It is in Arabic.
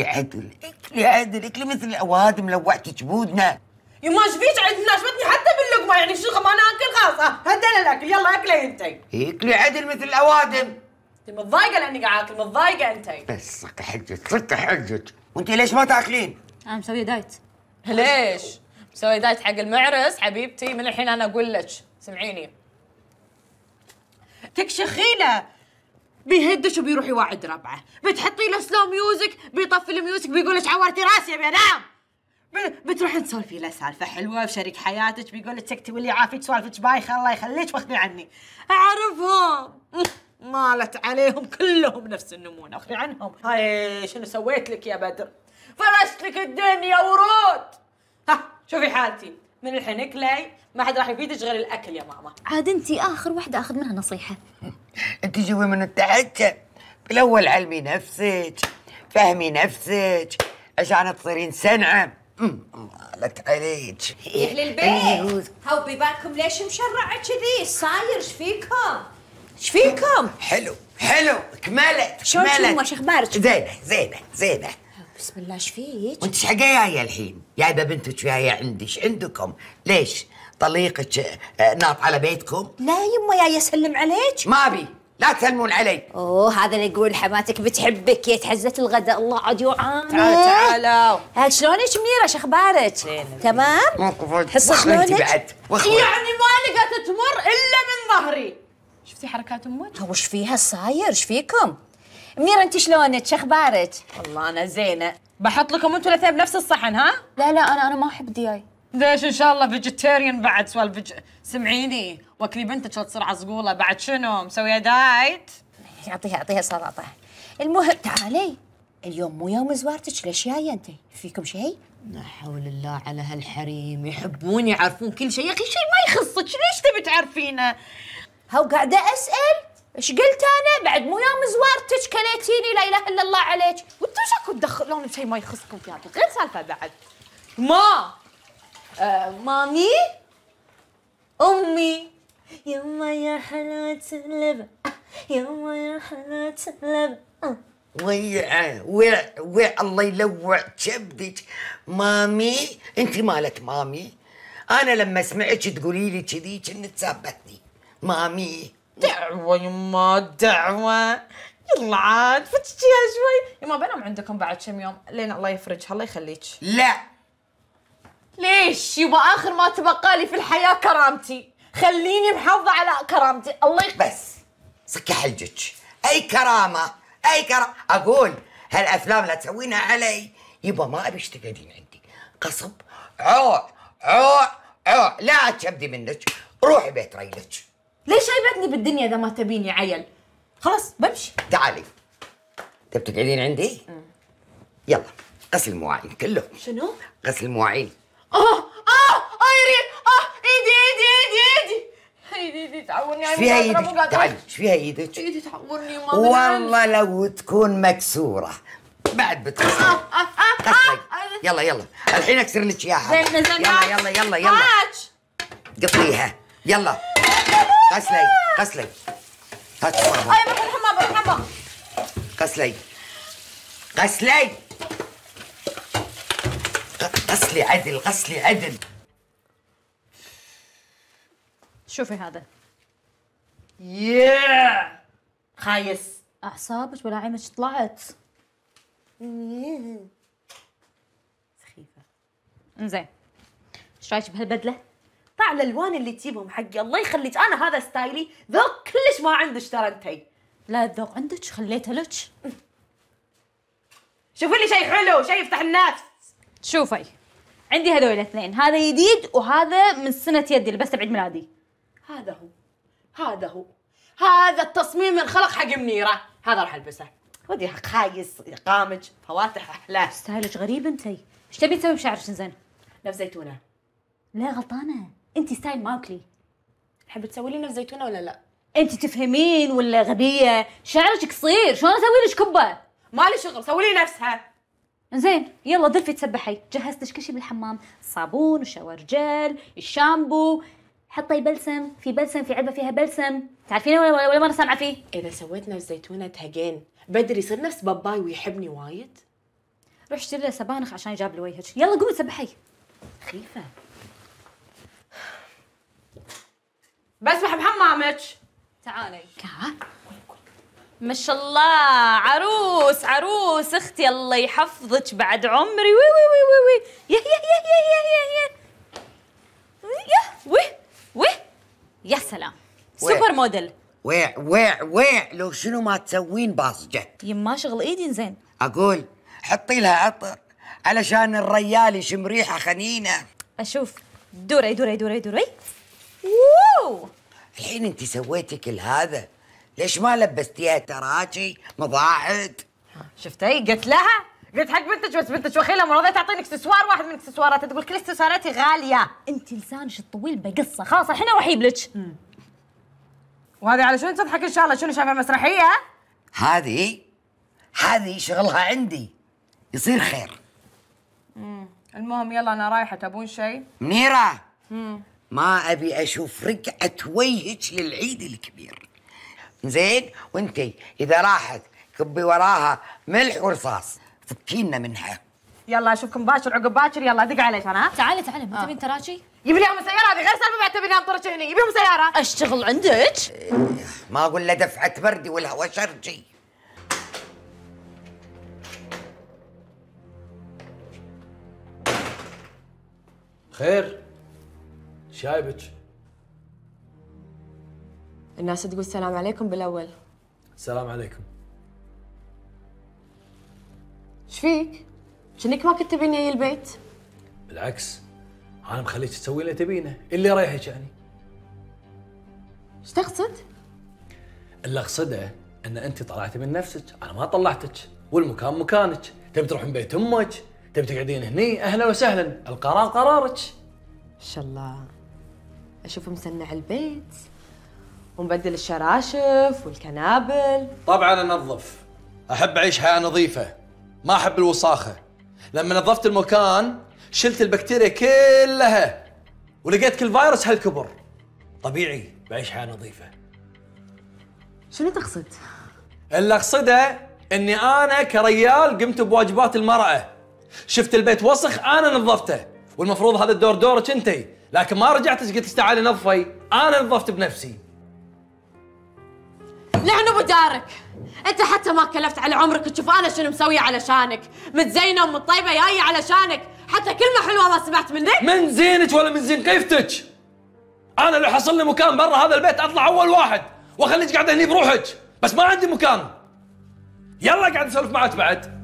اكلي عدل اكلي عدل اكلي مثل الاوادم لوعتي جبودنا يما ايش فيك عندنا شفتني حتى باللقمه يعني شو انا اكل خلاص هدنا الاكل يلا اكلي انت اكلي عدل مثل الاوادم انت متضايقه لاني قاعد اكل متضايقه انت بس صك حجك صك حجك وانت ليش ما تاكلين؟ انا مسويه دايت ليش؟ مسويه دايت حق المعرس حبيبتي من الحين انا اقول لك سمعيني تكشخينه بيهدش وبيروح يوعد ربعه بتحطي له سلو ميوزك بيطفي الميوزك بيقول لك عورتي راسي يا بنام بتروحين تسولفي له سالفه حلوه بشريك حياتك بيقول لك سكتي واللي يعافيك سوالفك بايخه الله يخليك واخذي عني اعرفهم مالت عليهم كلهم نفس النمونه واخذي عنهم هاي شنو سويت لك يا بدر فرشت لك الدنيا ورود ها شوفي حالتي من الحين اكلي ما حد راح يفيدك غير الاكل يا ماما عاد انت اخر وحده اخذ منها نصيحه انت جوا من تحت بالاول علمي نفسك فهمي نفسك عشان تصيرين سنعه مالت عليك اهل البيت هاو ببالكم ليش مشرعه كذي صاير ايش فيكم؟ ايش فيكم؟ حلو حلو كملت كملت شلون شو اخبارك؟ زينه زينه زينه بسم الله ايش فيك؟ وانت ايش حق جايه الحين؟ جايبه بنتك وياي عندي ايش عندكم؟ ليش؟ طليقك آه، ناط على بيتكم لا يما يا يسلم عليك ما ابي لا تسلمون علي اوه هذا اللي يقول حماتك بتحبك يا تحزت الغداء الله عاد جوعان تعال تعالوا شلونك منيره شخبارك تمام موقفك حصه شلونك بعد يعني ما لقت تمر الا من ظهري شفتي حركات امك وش فيها صاير ايش فيكم منيره انت شلونك شخبارك والله انا زينه بحط لكم انتم الاثنين بنفس الصحن ها لا لا انا انا ما احب دياي ليش ان شاء الله فيجيتيريان بعد سوال فيج... سمعيني واكلي بنتك لا تصير عصقوله بعد شنو مسويه دايت؟ اعطيها اعطيها سلطه المهم تعالي اليوم مو يوم زوارتك ليش جايه انت؟ فيكم شيء؟ لا حول الله على هالحريم يحبون يعرفون كل شيء يا اخي شيء ما يخصك ليش تبي تعرفينه؟ هو قاعده اسال ايش قلت انا بعد مو يوم زوارتك كليتيني لا اله الا الله عليك وانتم شكو تدخلون بشيء ما يخصكم في هذا غير سالفه بعد ما آه، مامي امي يما يا حلاة اللبن يما يا حلاة اللبن ويع ويع ويع الله يلوع كبدك مامي انت مالك مامي انا لما اسمعك تقولي لي كذي كنت سابتني مامي دعوه يما دعوه يلا عاد فتشتيها شوي يما بنام عندكم بعد كم يوم لين الله يفرجها الله يخليك لا وش يبقى اخر ما تبقى لي في الحياه كرامتي خليني محافظه على كرامتي الله يخ... بس سكي حلجك اي كرامه اي كرامه اقول هالافلام لا تسوينها علي يبا ما ابيش تقعدين عندي قصب عوع عوع عوع لا تشبدي منك روحي بيت ريلك ليش جايبتني بالدنيا اذا ما تبيني عيل خلاص بمشي تعالي تبي تقعدين عندي؟ مم. يلا غسل المواعين كله شنو؟ غسل المواعين اه تعورني ايش فيها ايدك تعالي ايش فيها ايدك ايدي تعورني ماما والله لو تكون مكسوره بعد بتخسر آه آه آه آه, آه. يلا يلا الحين اكسر لك اياها زين زين يلا يلا يلا يلا قطيها يلا غسلي غسلي هات ما آه، بروح الحمام بروح الحمام غسلي غسلي غسلي عدل غسلي عدل شوفي هذا يا خايس اعصابك ولا عينك طلعت سخيفه انزين ايش رايك بهالبدله؟ طع الالوان اللي تجيبهم حقي الله يخليك انا هذا ستايلي ذوق كلش ما عندك ترى انتي لا الذوق عندك خليته لك شوفي لي شيء حلو شيء يفتح النفس شوفي عندي هذول الاثنين هذا جديد وهذا من سنه يدي اللي بعيد ميلادي هذا هو هذا هو هذا التصميم الخلق حق منيره هذا راح البسه ودي حق خايس قامج فواتح احلى ستايلك غريب انتي ايش تبي تسوي بشعرك زين نفس زيتونه لا غلطانه انت ستايل ماكلي تحب تسوي لي نفس زيتونه ولا لا انت تفهمين ولا غبيه شعرك قصير شلون اسوي لك كبه مالي شغل سوي لي نفسها زين يلا دلفي تسبحي جهزت كل شيء بالحمام صابون وشاور جل الشامبو حطي بلسم في بلسم في علبه فيها بلسم تعرفينه ولا ولا, مره سامعه فيه اذا سويتنا الزيتونه هجان بدري يصير نفس باباي ويحبني وايد روح اشتري له سبانخ عشان يجاب وجهك يلا قومي سبحي خيفه بسبح بحمامك تعالي كا ما شاء الله عروس عروس اختي الله يحفظك بعد عمري وي وي وي وي وي يه يه يه يه يه يه يه وي يا سلام سوبر موديل ويع ويع ويع لو شنو ما تسوين جت يما شغل ايدي زين اقول حطي لها عطر علشان الريال يشم ريحه خنينه اشوف دوري دوري دوري دوري ووو الحين انت سويتي كل هذا ليش ما لبستيها تراجي مضاعد شفتي قلت لها قلت حق بنتك بس بنتك وخيله مرضى تعطيني اكسسوار واحد من اكسسواراتها تقول كل اكسسواراتي غاليه انت لسانك الطويل بقصه خلاص الحين اروح اجيب لك وهذه على شنو تضحك ان شاء الله شنو شايفة مسرحيه هذه هذه شغلها عندي يصير خير امم المهم يلا انا رايحه تبون شيء منيره ما ابي اشوف رقعه وجهك للعيد الكبير زين وانت اذا راحت كبي وراها ملح ورصاص فكينا منها يلا اشوفكم باكر عقب باكر يلا دق عليك انا تعالي تعالي ما آه. تبين تراشي؟ يبي لي سياره هذه غير سالفه بعد تبيني انطرك هني يبيهم سياره اشتغل عندك ما اقول له دفعه بردي والهواء شرجي خير شايبك الناس تقول السلام عليكم بالاول السلام عليكم شفيك؟ شنك ما كنت تبيني البيت؟ بالعكس انا مخليك تسوي اللي تبينه اللي رايحك يعني ايش تقصد؟ اللي اقصده ان انت طلعتي من نفسك انا ما طلعتك والمكان مكانك تبي تروحين بيت امك تبي تقعدين هني اهلا وسهلا القرار قرارك ما شاء الله اشوف مسنع البيت ومبدل الشراشف والكنابل طبعا انظف احب اعيش حياه نظيفه ما احب الوساخه لما نظفت المكان شلت البكتيريا كلها ولقيت كل فيروس هالكبر طبيعي بعيش حياه نظيفه شنو تقصد؟ اللي اقصده اني انا كريال قمت بواجبات المراه شفت البيت وسخ انا نظفته والمفروض هذا الدور دورك انتي لكن ما رجعت قلت تعالي نظفي انا نظفت بنفسي لعن بدارك انت حتى ما كلفت على عمرك تشوف انا شنو مسويه علشانك متزينه ومطيبه جايه علشانك حتى كلمه حلوه ما سمعت منك من زينك ولا من زين كيفتك انا لو حصل لي مكان برا هذا البيت اطلع اول واحد واخليك قاعده هني بروحك بس ما عندي مكان يلا قاعد اسولف معك بعد